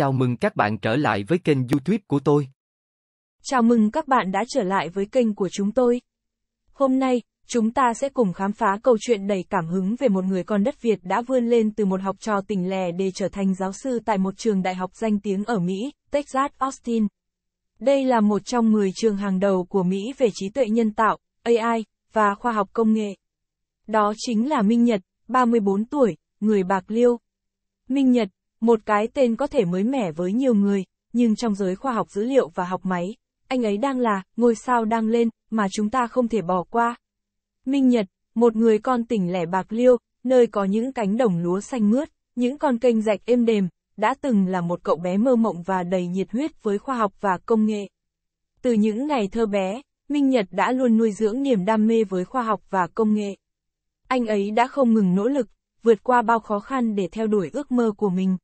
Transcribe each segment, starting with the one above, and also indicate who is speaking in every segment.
Speaker 1: Chào mừng các bạn trở lại với kênh YouTube của tôi. Chào mừng các bạn đã trở lại với kênh của chúng tôi. Hôm nay, chúng ta sẽ cùng khám phá câu chuyện đầy cảm hứng về một người con đất Việt đã vươn lên từ một học trò tỉnh lẻ để trở thành giáo sư tại một trường đại học danh tiếng ở Mỹ, Texas Austin. Đây là một trong 10 trường hàng đầu của Mỹ về trí tuệ nhân tạo, AI, và khoa học công nghệ. Đó chính là Minh Nhật, 34 tuổi, người Bạc Liêu. Minh Nhật, một cái tên có thể mới mẻ với nhiều người, nhưng trong giới khoa học dữ liệu và học máy, anh ấy đang là ngôi sao đang lên mà chúng ta không thể bỏ qua. Minh Nhật, một người con tỉnh lẻ bạc liêu, nơi có những cánh đồng lúa xanh mướt, những con kênh rạch êm đềm, đã từng là một cậu bé mơ mộng và đầy nhiệt huyết với khoa học và công nghệ. Từ những ngày thơ bé, Minh Nhật đã luôn nuôi dưỡng niềm đam mê với khoa học và công nghệ. Anh ấy đã không ngừng nỗ lực, vượt qua bao khó khăn để theo đuổi ước mơ của mình.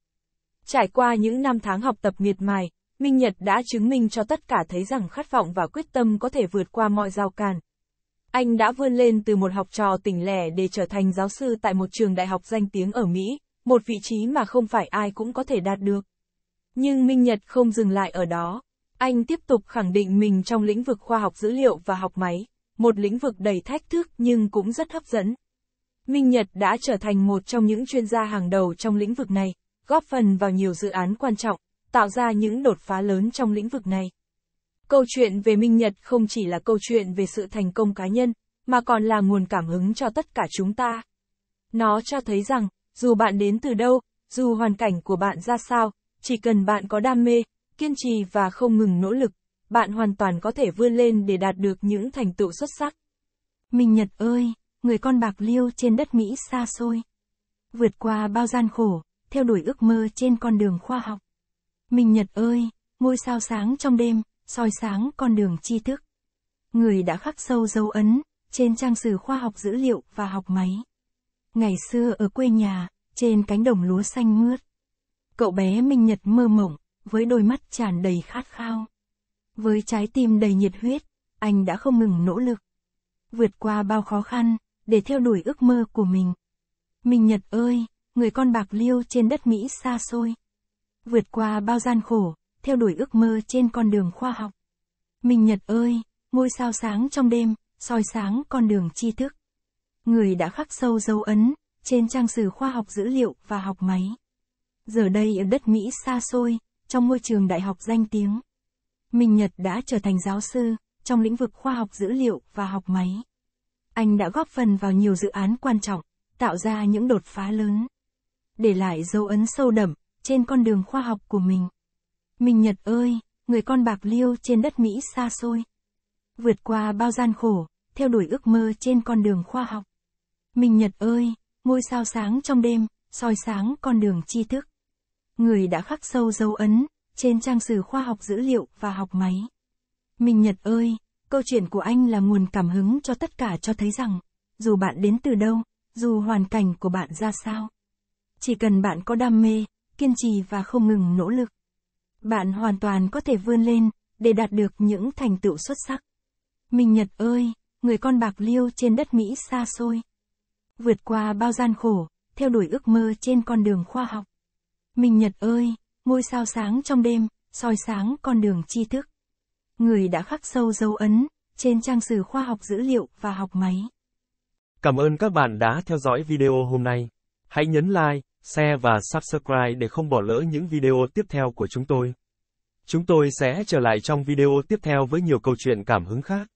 Speaker 1: Trải qua những năm tháng học tập miệt mài, Minh Nhật đã chứng minh cho tất cả thấy rằng khát vọng và quyết tâm có thể vượt qua mọi rào cản. Anh đã vươn lên từ một học trò tỉnh lẻ để trở thành giáo sư tại một trường đại học danh tiếng ở Mỹ, một vị trí mà không phải ai cũng có thể đạt được. Nhưng Minh Nhật không dừng lại ở đó. Anh tiếp tục khẳng định mình trong lĩnh vực khoa học dữ liệu và học máy, một lĩnh vực đầy thách thức nhưng cũng rất hấp dẫn. Minh Nhật đã trở thành một trong những chuyên gia hàng đầu trong lĩnh vực này, góp phần vào nhiều dự án quan trọng, tạo ra những đột phá lớn trong lĩnh vực này. Câu chuyện về Minh Nhật không chỉ là câu chuyện về sự thành công cá nhân, mà còn là nguồn cảm hứng cho tất cả chúng ta. Nó cho thấy rằng, dù bạn đến từ đâu, dù hoàn cảnh của bạn ra sao, chỉ cần bạn có đam mê, kiên trì và không ngừng nỗ lực, bạn hoàn toàn có thể vươn lên để đạt được những thành tựu xuất sắc.
Speaker 2: Minh Nhật ơi, người con bạc liêu trên đất Mỹ xa xôi. Vượt qua bao gian khổ, theo đuổi ước mơ trên con đường khoa học. Minh Nhật ơi, ngôi sao sáng trong đêm, soi sáng con đường tri thức. Người đã khắc sâu dấu ấn, trên trang sử khoa học dữ liệu và học máy. Ngày xưa ở quê nhà, trên cánh đồng lúa xanh mướt. Cậu bé Minh Nhật mơ mộng, với đôi mắt tràn đầy khát khao. Với trái tim đầy nhiệt huyết, anh đã không ngừng nỗ lực. Vượt qua bao khó khăn, để theo đuổi ước mơ của mình. Minh Nhật ơi, người con bạc liêu trên đất Mỹ xa xôi. Vượt qua bao gian khổ, theo đuổi ước mơ trên con đường khoa học. Minh Nhật ơi, ngôi sao sáng trong đêm, soi sáng con đường tri thức. Người đã khắc sâu dấu ấn, trên trang sử khoa học dữ liệu và học máy. Giờ đây ở đất Mỹ xa xôi, trong môi trường đại học danh tiếng. Minh Nhật đã trở thành giáo sư, trong lĩnh vực khoa học dữ liệu và học máy. Anh đã góp phần vào nhiều dự án quan trọng, tạo ra những đột phá lớn để lại dấu ấn sâu đậm trên con đường khoa học của mình. Mình Nhật ơi, người con bạc liêu trên đất Mỹ xa xôi. Vượt qua bao gian khổ, theo đuổi ước mơ trên con đường khoa học. Mình Nhật ơi, ngôi sao sáng trong đêm, soi sáng con đường tri thức. Người đã khắc sâu dấu ấn trên trang sử khoa học dữ liệu và học máy. Mình Nhật ơi, câu chuyện của anh là nguồn cảm hứng cho tất cả cho thấy rằng, dù bạn đến từ đâu, dù hoàn cảnh của bạn ra sao, chỉ cần bạn có đam mê, kiên trì và không ngừng nỗ lực, bạn hoàn toàn có thể vươn lên để đạt được những thành tựu xuất sắc. Minh Nhật ơi, người con bạc liêu trên đất Mỹ xa xôi. Vượt qua bao gian khổ, theo đuổi ước mơ trên con đường khoa học. Minh Nhật ơi, ngôi sao sáng trong đêm, soi sáng con đường tri thức. Người đã khắc sâu dấu ấn trên trang sử khoa học dữ liệu và học máy.
Speaker 1: Cảm ơn các bạn đã theo dõi video hôm nay. Hãy nhấn like, share và subscribe để không bỏ lỡ những video tiếp theo của chúng tôi. Chúng tôi sẽ trở lại trong video tiếp theo với nhiều câu chuyện cảm hứng khác.